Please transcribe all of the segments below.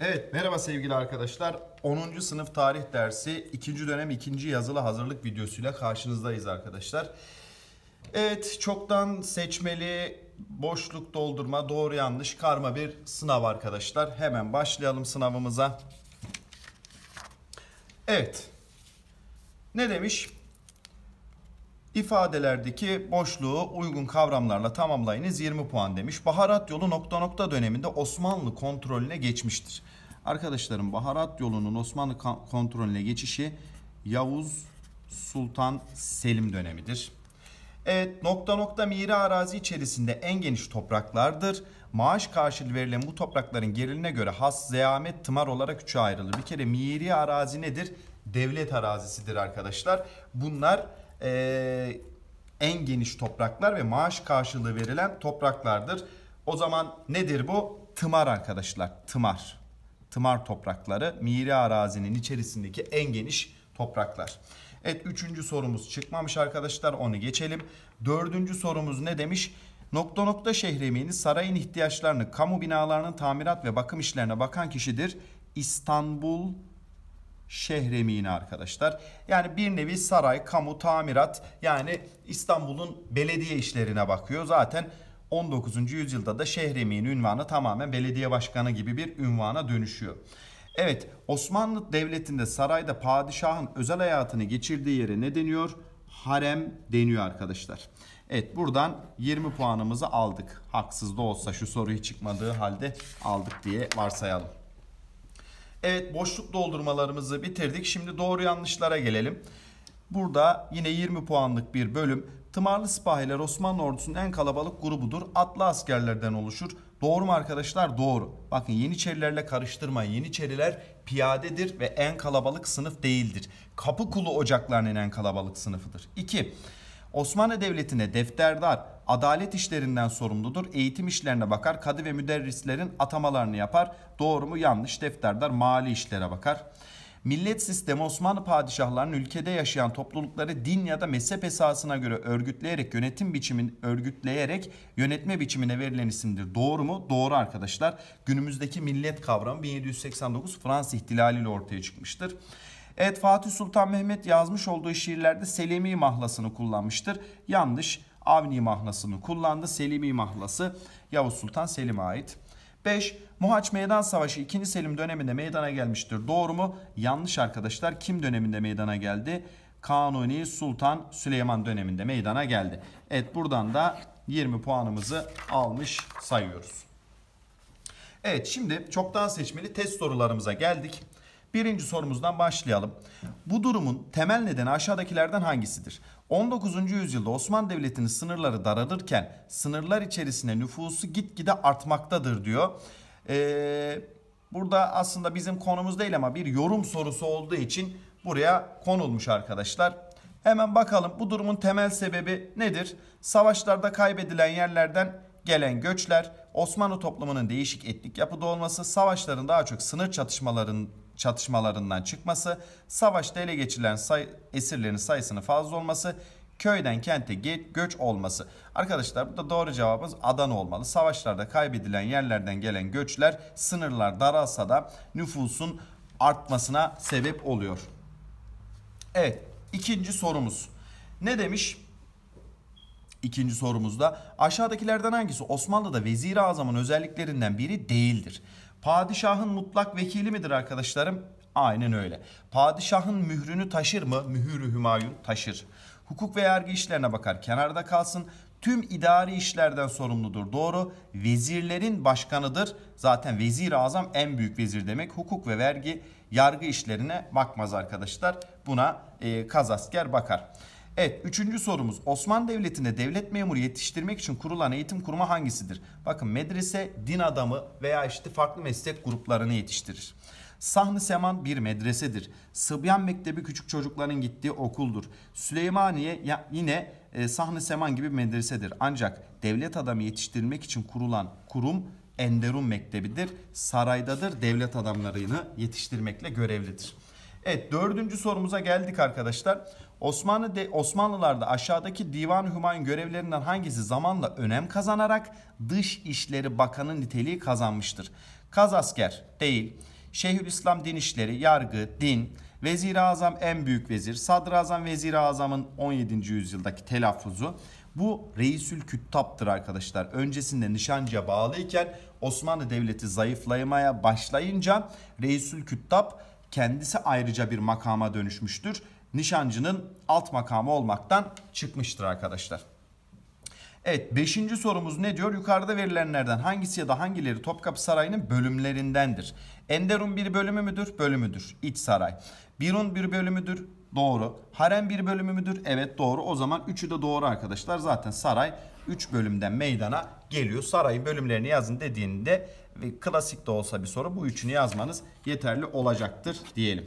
Evet merhaba sevgili arkadaşlar. 10. sınıf tarih dersi 2. dönem 2. yazılı hazırlık videosuyla karşınızdayız arkadaşlar. Evet çoktan seçmeli boşluk doldurma doğru yanlış karma bir sınav arkadaşlar. Hemen başlayalım sınavımıza. Evet. Ne demiş? ifadelerdeki boşluğu uygun kavramlarla tamamlayınız 20 puan demiş. Baharat yolu nokta nokta döneminde Osmanlı kontrolüne geçmiştir. Arkadaşlarım baharat yolunun Osmanlı kontrolüne geçişi Yavuz Sultan Selim dönemidir. Evet nokta nokta miri arazi içerisinde en geniş topraklardır. Maaş karşılığı verilen bu toprakların geriline göre has, zeyamet, tımar olarak üçe ayrılır. Bir kere miri arazi nedir? Devlet arazisidir arkadaşlar. Bunlar e, en geniş topraklar ve maaş karşılığı verilen topraklardır. O zaman nedir bu? Tımar arkadaşlar. Tımar. Tımar toprakları miri arazinin içerisindeki en geniş topraklar. Evet üçüncü sorumuz çıkmamış arkadaşlar onu geçelim. Dördüncü sorumuz ne demiş? Nokta nokta şehremini sarayın ihtiyaçlarını kamu binalarının tamirat ve bakım işlerine bakan kişidir. İstanbul şehremini arkadaşlar. Yani bir nevi saray, kamu, tamirat yani İstanbul'un belediye işlerine bakıyor. Zaten 19. yüzyılda da şehremin ünvanı tamamen belediye başkanı gibi bir ünvana dönüşüyor. Evet Osmanlı Devleti'nde sarayda padişahın özel hayatını geçirdiği yere ne deniyor? Harem deniyor arkadaşlar. Evet buradan 20 puanımızı aldık. Haksız da olsa şu soruyu çıkmadığı halde aldık diye varsayalım. Evet boşluk doldurmalarımızı bitirdik. Şimdi doğru yanlışlara gelelim. Burada yine 20 puanlık bir bölüm. Tımarlı sipahiler Osmanlı ordusunun en kalabalık grubudur. Atlı askerlerden oluşur. Doğru mu arkadaşlar? Doğru. Bakın Yeniçerilerle karıştırmayın. Yeniçeriler piyadedir ve en kalabalık sınıf değildir. Kapı kulu ocaklarının en kalabalık sınıfıdır. 2. Osmanlı Devleti'ne defterdar, adalet işlerinden sorumludur, eğitim işlerine bakar, kadı ve müderrislerin atamalarını yapar, doğru mu yanlış defterdar mali işlere bakar. Millet sistemi Osmanlı padişahlarının ülkede yaşayan toplulukları din ya da mezhep esasına göre örgütleyerek yönetim biçimin örgütleyerek yönetme biçimine verilen isimdir. Doğru mu? Doğru arkadaşlar. Günümüzdeki millet kavramı 1789 Fransız ihtilaliyle ortaya çıkmıştır. Evet Fatih Sultan Mehmet yazmış olduğu şiirlerde Selimi mahlasını kullanmıştır. Yanlış Avni mahlasını kullandı. Selimi mahlası Yavuz Sultan Selim'e ait. 5. Muhaç Meydan Savaşı 2. Selim döneminde meydana gelmiştir. Doğru mu? Yanlış arkadaşlar. Kim döneminde meydana geldi? Kanuni Sultan Süleyman döneminde meydana geldi. Evet buradan da 20 puanımızı almış sayıyoruz. Evet şimdi çoktan seçmeli test sorularımıza geldik. Birinci sorumuzdan başlayalım. Bu durumun temel nedeni aşağıdakilerden hangisidir? 19. yüzyılda Osmanlı Devleti'nin sınırları daralırken sınırlar içerisinde nüfusu gitgide artmaktadır diyor. Ee, burada aslında bizim konumuz değil ama bir yorum sorusu olduğu için buraya konulmuş arkadaşlar. Hemen bakalım bu durumun temel sebebi nedir? Savaşlarda kaybedilen yerlerden gelen göçler, Osmanlı toplumunun değişik etnik yapıda olması, savaşların daha çok sınır çatışmalarının çatışmalarından çıkması, savaşta ele geçirilen say esirlerin sayısının fazla olması, köyden kente göç olması. Arkadaşlar bu da doğru cevabımız Adana olmalı. Savaşlarda kaybedilen yerlerden gelen göçler sınırlar daralsa da nüfusun artmasına sebep oluyor. Evet ikinci sorumuz ne demiş? İkinci sorumuzda aşağıdakilerden hangisi Osmanlı'da vezir-i azamın özelliklerinden biri değildir? Padişahın mutlak vekili midir arkadaşlarım? Aynen öyle. Padişahın mührünü taşır mı? Mühürü Hümayun taşır. Hukuk ve yargı işlerine bakar. Kenarda kalsın. Tüm idari işlerden sorumludur. Doğru. Vezirlerin başkanıdır. Zaten vezir azam en büyük vezir demek. Hukuk ve vergi yargı işlerine bakmaz arkadaşlar. Buna e, kazasker bakar. Evet üçüncü sorumuz Osmanlı Devleti'nde devlet memuru yetiştirmek için kurulan eğitim kurumu hangisidir? Bakın medrese din adamı veya işte farklı meslek gruplarını yetiştirir. Sahni Seman bir medresedir. Sıbyan Mektebi küçük çocukların gittiği okuldur. Süleymaniye yine e, Sahni Seman gibi medresedir. Ancak devlet adamı yetiştirmek için kurulan kurum Enderun Mektebi'dir. Saraydadır devlet adamlarını yetiştirmekle görevlidir. Evet dördüncü sorumuza geldik arkadaşlar. Osmanlı de, Osmanlılarda aşağıdaki Divan Hümayun görevlerinden hangisi zamanla önem kazanarak Dış işleri Bakanı niteliği kazanmıştır? Kazasker değil. Şeyhülislam Din işleri Yargı, Din, Vezir-i Azam en büyük vezir, Sadrazam Vezir-i Azam'ın 17. yüzyıldaki telaffuzu. Bu reisül küttaptır arkadaşlar. Öncesinde nişancıya bağlıyken Osmanlı Devleti zayıflamaya başlayınca reisül küttap kendisi ayrıca bir makama dönüşmüştür nişancının alt makamı olmaktan çıkmıştır arkadaşlar. Evet 5. sorumuz ne diyor? Yukarıda verilenlerden hangisi ya da hangileri Topkapı Sarayı'nın bölümlerindendir? Enderun bir bölümü müdür? Bölümüdür. İç saray. Birun bir bölümüdür? Doğru. Harem bir bölümü müdür? Evet doğru. O zaman üçü de doğru arkadaşlar. Zaten saray 3 bölümden meydana geliyor. Sarayın bölümlerini yazın dediğinde klasik de olsa bir soru bu üçünü yazmanız yeterli olacaktır diyelim.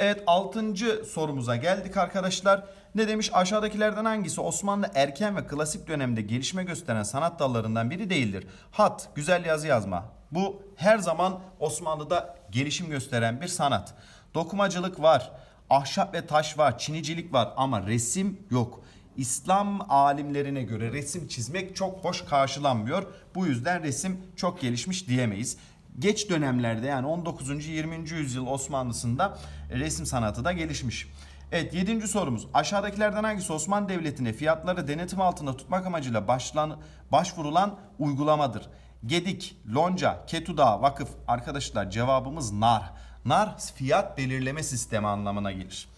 Evet 6. sorumuza geldik arkadaşlar. Ne demiş? Aşağıdakilerden hangisi Osmanlı erken ve klasik dönemde gelişme gösteren sanat dallarından biri değildir? Hat, güzel yazı yazma. Bu her zaman Osmanlı'da gelişim gösteren bir sanat. Dokumacılık var, ahşap ve taş var, çinicilik var ama resim yok. İslam alimlerine göre resim çizmek çok hoş karşılanmıyor. Bu yüzden resim çok gelişmiş diyemeyiz geç dönemlerde yani 19. 20. yüzyıl Osmanlısında resim sanatı da gelişmiş. Evet 7. sorumuz. Aşağıdakilerden hangisi Osmanlı Devleti'ne fiyatları denetim altında tutmak amacıyla başlan, başvurulan uygulamadır? Gedik, Lonca, Ketuda, Vakıf. Arkadaşlar cevabımız nar. Nar fiyat belirleme sistemi anlamına gelir.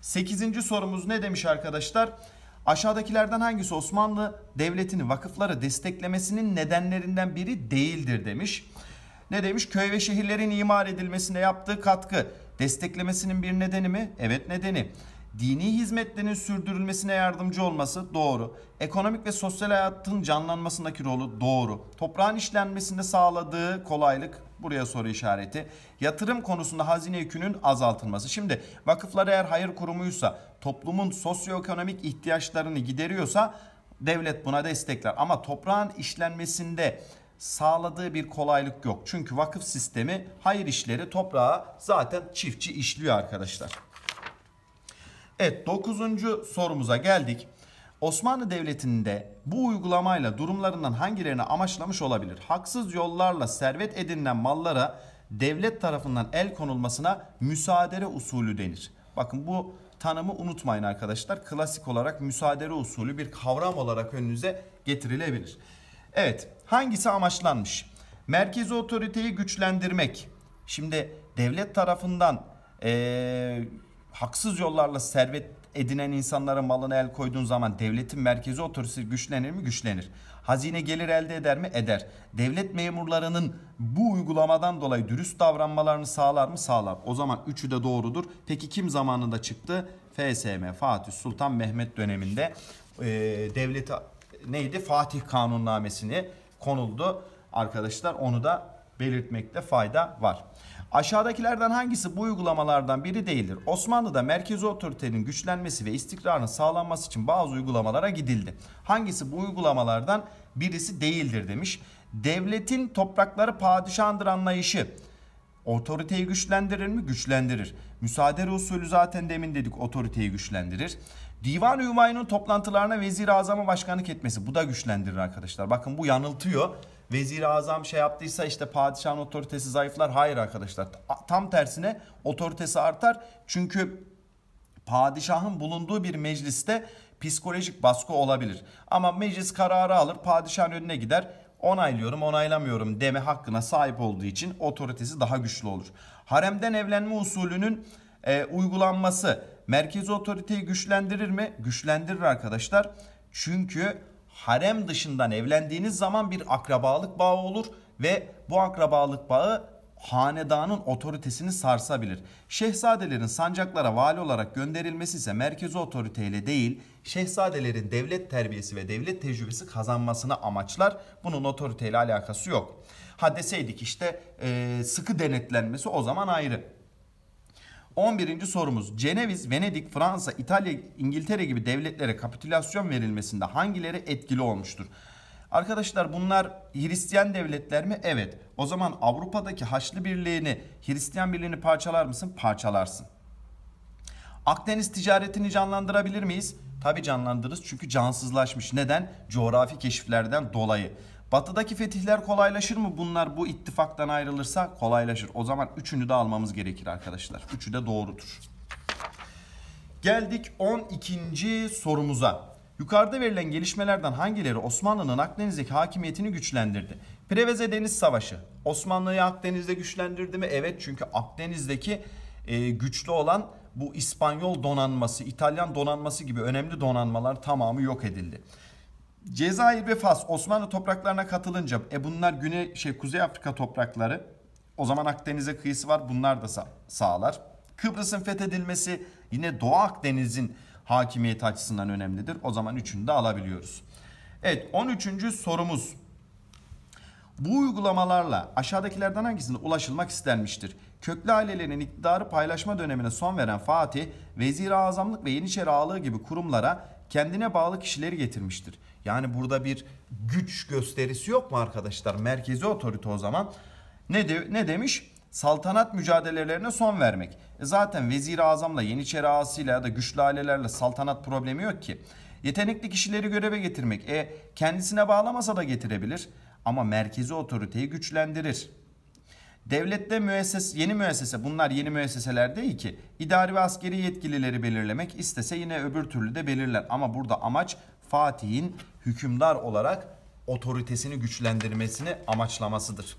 8. sorumuz ne demiş arkadaşlar? Aşağıdakilerden hangisi Osmanlı devletini vakıfları desteklemesinin nedenlerinden biri değildir demiş. Ne demiş? Köy ve şehirlerin imar edilmesine yaptığı katkı desteklemesinin bir nedeni mi? Evet nedeni. Dini hizmetlerin sürdürülmesine yardımcı olması doğru. Ekonomik ve sosyal hayatın canlanmasındaki rolü doğru. Toprağın işlenmesinde sağladığı kolaylık buraya soru işareti. Yatırım konusunda hazine yükünün azaltılması. Şimdi vakıflar eğer hayır kurumuysa, toplumun sosyoekonomik ihtiyaçlarını gideriyorsa devlet buna destekler. Ama toprağın işlenmesinde sağladığı bir kolaylık yok. Çünkü vakıf sistemi hayır işleri toprağa zaten çiftçi işliyor arkadaşlar. Evet 9. sorumuza geldik. Osmanlı Devleti'nde bu uygulamayla durumlarından hangilerini amaçlamış olabilir? Haksız yollarla servet edinilen mallara devlet tarafından el konulmasına müsaadere usulü denir. Bakın bu tanımı unutmayın arkadaşlar. Klasik olarak müsaadere usulü bir kavram olarak önünüze getirilebilir. Evet hangisi amaçlanmış? Merkezi otoriteyi güçlendirmek. Şimdi devlet tarafından e, haksız yollarla servet edinen insanların malına el koyduğun zaman devletin merkezi otoritesi güçlenir mi? Güçlenir. Hazine gelir elde eder mi? Eder. Devlet memurlarının bu uygulamadan dolayı dürüst davranmalarını sağlar mı? Sağlar. O zaman üçü de doğrudur. Peki kim zamanında çıktı? FSM Fatih Sultan Mehmet döneminde e, devleti neydi? Fatih kanunnamesini konuldu arkadaşlar. Onu da belirtmekte fayda var. Aşağıdakilerden hangisi bu uygulamalardan biri değildir? Osmanlı'da merkezi otoritenin güçlenmesi ve istikrarının sağlanması için bazı uygulamalara gidildi. Hangisi bu uygulamalardan birisi değildir demiş. Devletin toprakları padişandır anlayışı otoriteyi güçlendirir mi? Güçlendirir. Müsaade usulü zaten demin dedik otoriteyi güçlendirir. Divan-ı Hümayun'un toplantılarına Vezir-i Azam'a başkanlık etmesi. Bu da güçlendirir arkadaşlar. Bakın bu yanıltıyor. Vezir-i Azam şey yaptıysa işte padişahın otoritesi zayıflar. Hayır arkadaşlar. Tam tersine otoritesi artar. Çünkü padişahın bulunduğu bir mecliste psikolojik baskı olabilir. Ama meclis kararı alır. Padişahın önüne gider onaylıyorum onaylamıyorum deme hakkına sahip olduğu için otoritesi daha güçlü olur. Haremden evlenme usulünün e, uygulanması merkezi otoriteyi güçlendirir mi? Güçlendirir arkadaşlar. Çünkü harem dışından evlendiğiniz zaman bir akrabalık bağı olur ve bu akrabalık bağı hanedanın otoritesini sarsabilir. Şehzadelerin sancaklara vali olarak gönderilmesi ise merkezi otoriteyle değil, şehzadelerin devlet terbiyesi ve devlet tecrübesi kazanmasını amaçlar. Bunun otoriteyle alakası yok. Ha deseydik işte e, sıkı denetlenmesi o zaman ayrı. 11. sorumuz Ceneviz, Venedik, Fransa, İtalya, İngiltere gibi devletlere kapitülasyon verilmesinde hangileri etkili olmuştur? Arkadaşlar bunlar Hristiyan devletler mi? Evet. O zaman Avrupa'daki Haçlı Birliği'ni, Hristiyan Birliği'ni parçalar mısın? Parçalarsın. Akdeniz ticaretini canlandırabilir miyiz? Tabi canlandırırız çünkü cansızlaşmış. Neden? Coğrafi keşiflerden dolayı. Batıdaki fetihler kolaylaşır mı bunlar bu ittifaktan ayrılırsa? Kolaylaşır. O zaman üçünü de almamız gerekir arkadaşlar. Üçü de doğrudur. Geldik 12. sorumuza. Yukarıda verilen gelişmelerden hangileri Osmanlı'nın Akdeniz'deki hakimiyetini güçlendirdi? Preveze Deniz Savaşı Osmanlı'yı Akdeniz'de güçlendirdi mi? Evet çünkü Akdeniz'deki e, güçlü olan bu İspanyol donanması, İtalyan donanması gibi önemli donanmalar tamamı yok edildi. Cezayir ve Fas Osmanlı topraklarına katılınca e bunlar Güney şey Kuzey Afrika toprakları. O zaman Akdeniz'e kıyısı var. Bunlar da sa- sağlar. Kıbrıs'ın fethedilmesi yine Doğu Akdeniz'in hakimiyeti açısından önemlidir. O zaman üçünü de alabiliyoruz. Evet 13. sorumuz. Bu uygulamalarla aşağıdakilerden hangisine ulaşılmak istenmiştir? Köklü ailelerin iktidarı paylaşma dönemine son veren Fatih, Vezir-i Azamlık ve Yeniçeri Ağalığı gibi kurumlara kendine bağlı kişileri getirmiştir. Yani burada bir güç gösterisi yok mu arkadaşlar? Merkezi otorite o zaman. Ne, de, ne demiş? Saltanat mücadelelerine son vermek. E zaten Vezir-i Azam'la, Yeniçeri ağasıyla ya da güçlü ailelerle saltanat problemi yok ki. Yetenekli kişileri göreve getirmek. E kendisine bağlamasa da getirebilir ama merkezi otoriteyi güçlendirir. Devlette müesses, yeni müessese bunlar yeni müesseseler değil ki idari ve askeri yetkilileri belirlemek istese yine öbür türlü de belirler ama burada amaç Fatih'in hükümdar olarak otoritesini güçlendirmesini amaçlamasıdır.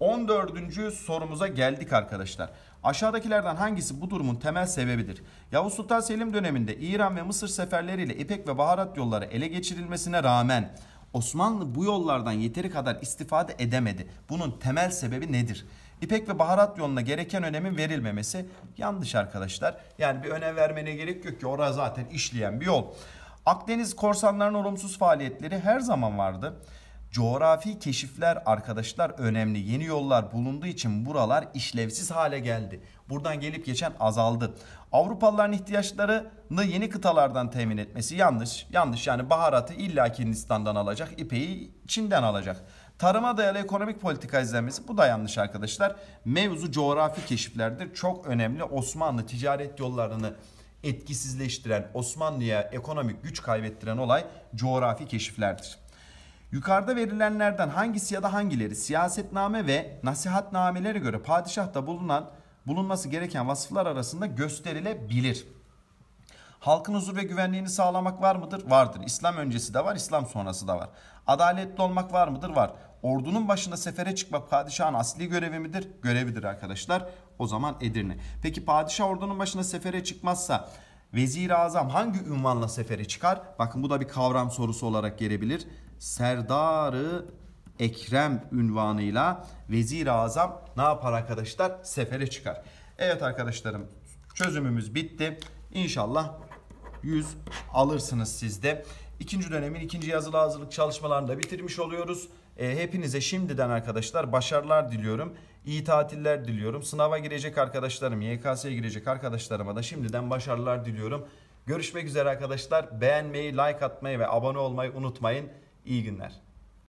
14. sorumuza geldik arkadaşlar. Aşağıdakilerden hangisi bu durumun temel sebebidir? Yavuz Sultan Selim döneminde İran ve Mısır seferleriyle İpek ve baharat yolları ele geçirilmesine rağmen Osmanlı bu yollardan yeteri kadar istifade edemedi. Bunun temel sebebi nedir? İpek ve baharat yoluna gereken önemin verilmemesi yanlış arkadaşlar. Yani bir önem vermene gerek yok ki orada zaten işleyen bir yol. Akdeniz korsanlarının olumsuz faaliyetleri her zaman vardı. Coğrafi keşifler arkadaşlar önemli. Yeni yollar bulunduğu için buralar işlevsiz hale geldi. Buradan gelip geçen azaldı. Avrupalıların ihtiyaçlarını yeni kıtalardan temin etmesi yanlış. Yanlış yani baharatı illa Hindistan'dan alacak, ipeyi Çin'den alacak. Tarıma dayalı ekonomik politika izlenmesi bu da yanlış arkadaşlar. Mevzu coğrafi keşiflerdir. Çok önemli Osmanlı ticaret yollarını etkisizleştiren, Osmanlı'ya ekonomik güç kaybettiren olay coğrafi keşiflerdir. Yukarıda verilenlerden hangisi ya da hangileri siyasetname ve nasihatnamelere göre padişahta bulunan bulunması gereken vasıflar arasında gösterilebilir. Halkın huzur ve güvenliğini sağlamak var mıdır? Vardır. İslam öncesi de var, İslam sonrası da var. Adaletli olmak var mıdır? Var. Ordunun başında sefere çıkmak padişahın asli görevi midir? Görevidir arkadaşlar. O zaman Edirne. Peki padişah ordunun başında sefere çıkmazsa Vezir-i Azam hangi ünvanla sefere çıkar? Bakın bu da bir kavram sorusu olarak gelebilir. Serdarı Ekrem ünvanıyla Vezir-i Azam ne yapar arkadaşlar? Sefere çıkar. Evet arkadaşlarım çözümümüz bitti. İnşallah 100 alırsınız sizde. İkinci dönemin ikinci yazılı hazırlık çalışmalarını da bitirmiş oluyoruz. E, hepinize şimdiden arkadaşlar başarılar diliyorum. İyi tatiller diliyorum. Sınava girecek arkadaşlarım, YKS'ye girecek arkadaşlarıma da şimdiden başarılar diliyorum. Görüşmek üzere arkadaşlar. Beğenmeyi, like atmayı ve abone olmayı unutmayın. İyi günler.